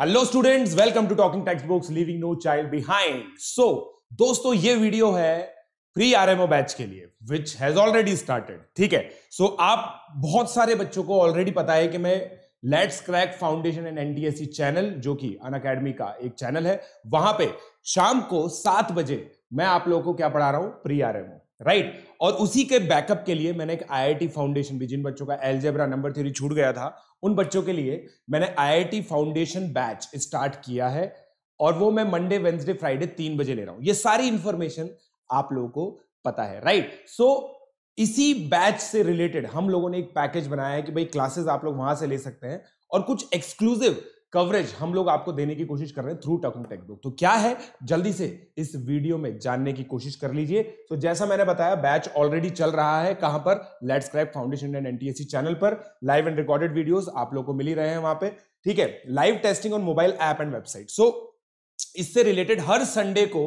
hello students welcome to talking textbooks living no child behind so दोस्तों ये video है pre RMO batch के लिए which has already started ठीक है सो so, आप बहुत सारे बच्चों को ऑलरेडी पता है कि मैं let's crack foundation and NTSC channel जो कि अन अकेडमी का एक चैनल है वहां पे शाम को सात बजे मैं आप लोगों को क्या पढ़ा रहा हूं प्री आरएमओ राइट और उसी के बैकअप के लिए मैंने एक आईआईटी फाउंडेशन भी जिन बच्चों का एलजेब्रा नंबर थ्योरी छूट गया था उन बच्चों के लिए मैंने आईआईटी फाउंडेशन बैच स्टार्ट किया है और वो मैं मंडे वेंसडे फ्राइडे तीन बजे ले रहा हूं ये सारी इंफॉर्मेशन आप लोगों को पता है राइट सो so, इसी बैच से रिलेटेड हम लोगों ने एक पैकेज बनाया है कि भाई क्लासेस आप लोग वहां से ले सकते हैं और कुछ एक्सक्लूसिव कवरेज हम लोग आपको देने की कोशिश कर रहे हैं थ्रू टकम टेक बुक तो क्या है जल्दी से इस वीडियो में जानने की कोशिश कर लीजिए तो जैसा मैंने बताया बैच ऑलरेडी चल रहा है कहां पर let's crack foundation and NTSC channel पर लाइव एंड रिकॉर्डेड वीडियोस आप लोग को मिल ही रहे हैं वहां पे ठीक है live testing on mobile app and website so इससे रिलेटेड हर संडे को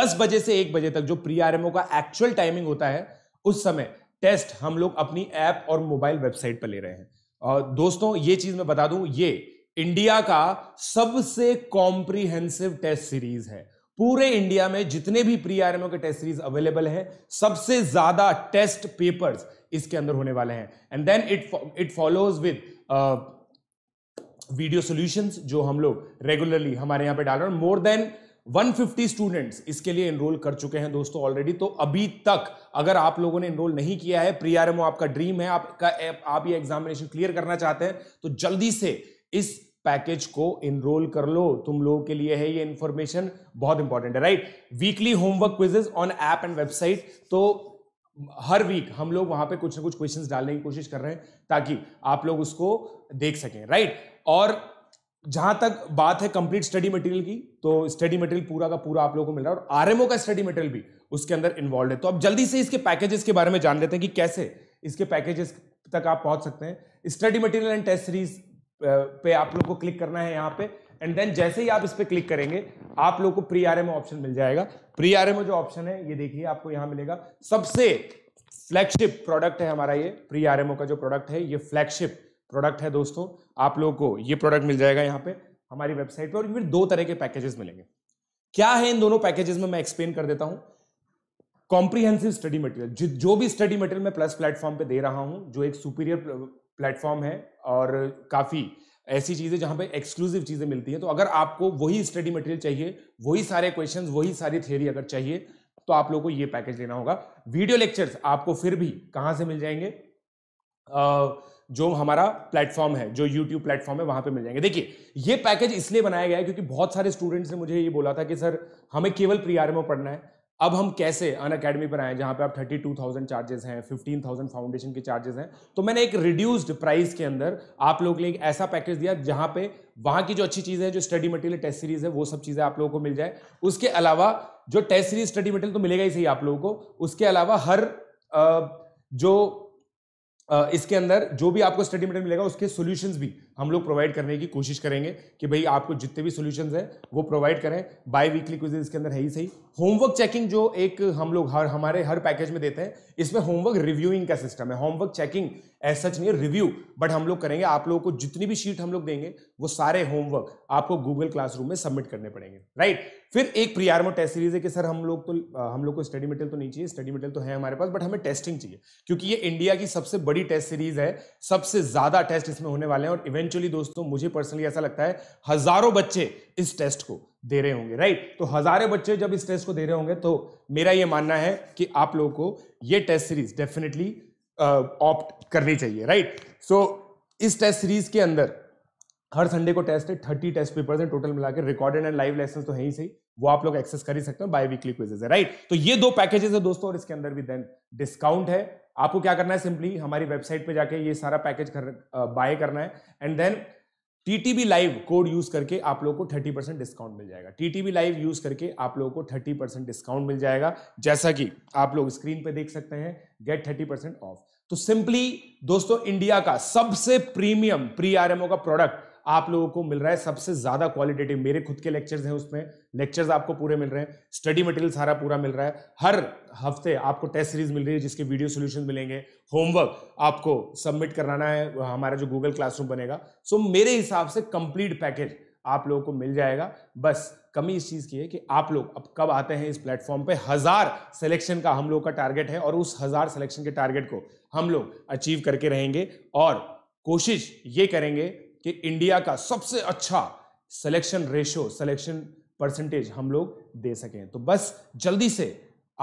दस बजे से एक बजे तक जो प्री आरएमओ का एक्चुअल टाइमिंग होता है उस समय टेस्ट हम लोग अपनी ऐप और मोबाइल वेबसाइट पर ले रहे हैं और दोस्तों ये चीज मैं बता दूं ये इंडिया का सबसे कॉम्प्रीहेंसिव टेस्ट सीरीज है पूरे इंडिया में जितने भी प्री आर के टेस्ट सीरीज अवेलेबल है सबसे ज्यादा टेस्ट पेपर्स इसके अंदर होने वाले हैं and then it it follows with video solutions जो हम लोग रेगुलरली हमारे यहां पे डाल रहे हैं मोर देन 150 स्टूडेंट्स इसके लिए एनरोल कर चुके हैं दोस्तों ऑलरेडी तो अभी तक अगर आप लोगों ने एनरोल नहीं किया है प्री आर आपका ड्रीम है आपका आप ये एग्जामिनेशन क्लियर करना चाहते हैं तो जल्दी से इस पैकेज को इनरोल कर लो तुम लोगों के लिए है ये इंफॉर्मेशन बहुत इंपॉर्टेंट है right weekly homework quizzes on app and website तो हर वीक हम लोग वहां पे कुछ ना कुछ क्वेश्चंस डालने की कोशिश कर रहे हैं ताकि आप लोग उसको देख सकें राइट और जहां तक बात है कंप्लीट स्टडी मटेरियल की तो स्टडी मटेरियल पूरा का पूरा आप लोगों को मिल रहा है और आरएमओ का स्टडी मटेरियल भी उसके अंदर इन्वॉल्व है तो अब जल्दी से इसके पैकेजेस के बारे में जान लेते हैं कि कैसे इसके पैकेजेस तक आप पहुंच सकते हैं study material and test series पे आप लोग को क्लिक करना है यहाँ पे एंड देन जैसे ही आप इस पर क्लिक करेंगे आप लोग को प्री आर ऑप्शन मिल जाएगा प्री आर जो ऑप्शन है ये देखिए आपको यहाँ मिलेगा सबसे फ्लैगशिप प्रोडक्ट है हमारा ये प्री आर का जो प्रोडक्ट है ये फ्लैगशिप प्रोडक्ट है दोस्तों आप लोगों को ये प्रोडक्ट मिल जाएगा यहाँ पे हमारी वेबसाइट पे और फिर दो तरह के पैकेजेस मिलेंगे क्या है इन दोनों पैकेजेस में मैं एक्सप्लेन कर देता हूँ कॉम्प्रीहेंसिव स्टडी मटेरियल जो भी स्टडी मटेरियल मैं प्लस प्लेटफॉर्म पे दे रहा हूँ जो एक सुपीरियर प्लेटफॉर्म है और काफ़ी ऐसी चीज़ें जहाँ पे एक्सक्लूसिव चीज़ें मिलती हैं तो अगर आपको वही स्टडी मटेरियल चाहिए वही सारे क्वेश्चंस वही सारी थियरी अगर चाहिए तो आप लोगों को ये पैकेज लेना होगा वीडियो लेक्चर्स आपको फिर भी कहाँ से मिल जाएंगे आ, जो हमारा प्लेटफॉर्म है जो यूट्यूब प्लेटफॉर्म है वहाँ पे मिल जाएंगे देखिए ये पैकेज इसलिए बनाया गया है क्योंकि बहुत सारे स्टूडेंट्स ने मुझे ये बोला था कि सर हमें केवल प्री में पढ़ना है अब हम कैसे अन अकेडमी पर आए जहां पे आप थर्टी टू थाउजेंड चार्जेस हैं फिफ्टीन थाउजेंड फाउंडेशन के चार्जेस हैं तो मैंने एक रिड्यूस्ड प्राइस के अंदर आप लोग के लिए एक ऐसा पैकेज दिया जहां पे वहां की जो अच्छी चीज़ें हैं जो स्टडी मटेरियल टेस्ट सीरीज है वो सब चीज़ें आप लोगों को मिल जाए उसके अलावा जो टेस्ट सीरीज स्टडी मटेरियल तो मिलेगा ही सही आप लोगों को उसके अलावा हर जो इसके अंदर जो भी आपको स्टडी मटेरियल मिलेगा उसके सोल्यूशन भी हम लोग प्रोवाइड करने की कोशिश करेंगे कि भाई आपको जितने भी सोल्यूशन हैं वो प्रोवाइड करें बाई वीकली क्विजेज के अंदर है ही सही होमवर्क चेकिंग जो एक हम लोग हर हमारे हर पैकेज में देते हैं इसमें होमवर्क रिव्यूइंग का सिस्टम है होमवर्क चेकिंग एज सच नहीं रिव्यू बट हम लोग करेंगे आप लोगों को जितनी भी शीट हम लोग देंगे वो सारे होमवर्क आपको गूगल क्लासरूम में सबमिट करने पड़ेंगे राइट फिर एक प्रियारमो टेस्ट सीरीज है कि सर हम लोग तो हम लोग को स्टडी मटेरियल तो नहीं चाहिए स्टडी मटेरियल तो है हमारे पास बट हमें टेस्टिंग चाहिए क्योंकि ये इंडिया की सबसे बड़ी टेस्ट सीरीज है सबसे ज्यादा टेस्ट इसमें होने वाले हैं और इवेंट इवेंचुअली दोस्तों मुझे पर्सनली ऐसा लगता है हजारों बच्चे इस टेस्ट को दे रहे होंगे राइट तो हजारों बच्चे जब इस टेस्ट को दे रहे होंगे तो मेरा ये मानना है कि आप लोगों को ये टेस्ट सीरीज डेफिनेटली ऑप्ट करनी चाहिए राइट सो so, इस टेस्ट सीरीज के अंदर हर संडे को टेस्ट है थर्टी टेस्ट पेपर है टोटल मिला के रिकॉर्डेड एंड लाइव लेसन तो है ही सही वो आप लोग एक्सेस कर ही सकते हैं बाय वीकली क्विजेज है राइट तो ये दो पैकेजेस है दोस्तों और इसके अंदर भी देन डिस्काउंट है आपको क्या करना है सिंपली हमारी वेबसाइट पे जाके ये सारा पैकेज कर बाय करना है and then TTB live code use करके आप लोगों को थर्टी परसेंट डिस्काउंट मिल जाएगा टीटीबी लाइव यूज करके आप लोगों को थर्टी परसेंट डिस्काउंट मिल जाएगा जैसा कि आप लोग स्क्रीन पे देख सकते हैं गेट थर्टी परसेंट ऑफ तो सिंपली दोस्तों इंडिया का सबसे प्रीमियम प्री आरएमओ का प्रोडक्ट आप लोगों को मिल रहा है सबसे ज़्यादा क्वालिटेटिव मेरे खुद के लेक्चर्स हैं उसमें लेक्चर्स आपको पूरे मिल रहे हैं स्टडी मटेरियल सारा पूरा मिल रहा है हर हफ्ते आपको टेस्ट सीरीज मिल रही है जिसके वीडियो सोल्यूशन मिलेंगे होमवर्क आपको सबमिट कराना है हमारा जो गूगल क्लासरूम बनेगा सो मेरे हिसाब से कंप्लीट पैकेज आप लोगों को मिल जाएगा बस कमी इस चीज़ की है कि आप लोग अब कब आते हैं इस प्लेटफॉर्म पे हज़ार सिलेक्शन का हम लोग का टारगेट है और उस हज़ार सिलेक्शन के टारगेट को हम लोग अचीव करके रहेंगे और कोशिश ये करेंगे कि इंडिया का सबसे अच्छा सिलेक्शन रेशो सिलेक्शन परसेंटेज हम लोग दे सकें तो बस जल्दी से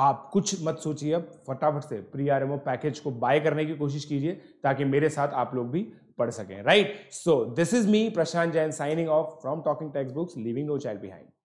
आप कुछ मत सोचिए अब फटाफट से प्री आर पैकेज को बाय करने की कोशिश कीजिए ताकि मेरे साथ आप लोग भी पढ़ सकें right so this is me Prashant Jain signing off from talking textbooks living no child behind